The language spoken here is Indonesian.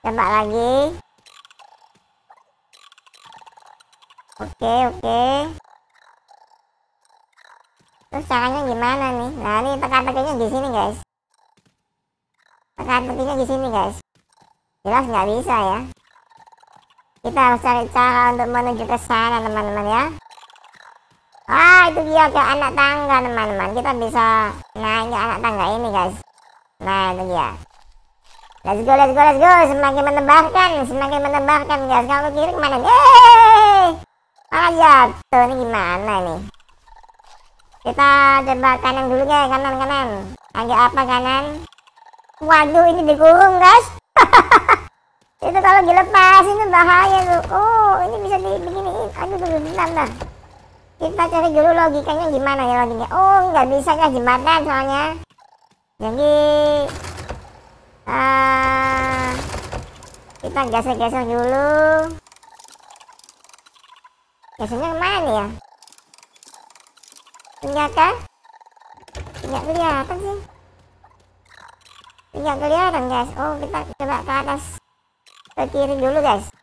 tembak lagi oke oke terus caranya gimana nih nah ini tekan tekinya di sini guys tekan tekinya di sini guys jelas nggak bisa ya kita harus cari cara untuk menuju ke sana teman-teman ya ah itu dia ke anak tangga teman-teman kita bisa naik ke anak tangga ini guys nah itu dia Let's go, let's go, let's go. Semakin menebarkan semakin menebarkan Gas kalau kiri kemana? eh Malah jatuh. Ini gimana nih? Kita coba kanan dulu ya, Kanan, kanan. Ada apa kanan? Waduh, ini dikurung guys. itu kalau dilepas itu bahaya tuh. Oh, ini bisa dibikinin. Aduh, dulu bentar Kita cari dulu logikanya gimana ya logiknya Oh, nggak bisa guys jembatan soalnya. Jadi kita gesek-gesek dulu geseknya kemana ya ya ternyata tidak kelihatan sih tidak kelihatan guys oh kita coba ke atas ke kiri dulu guys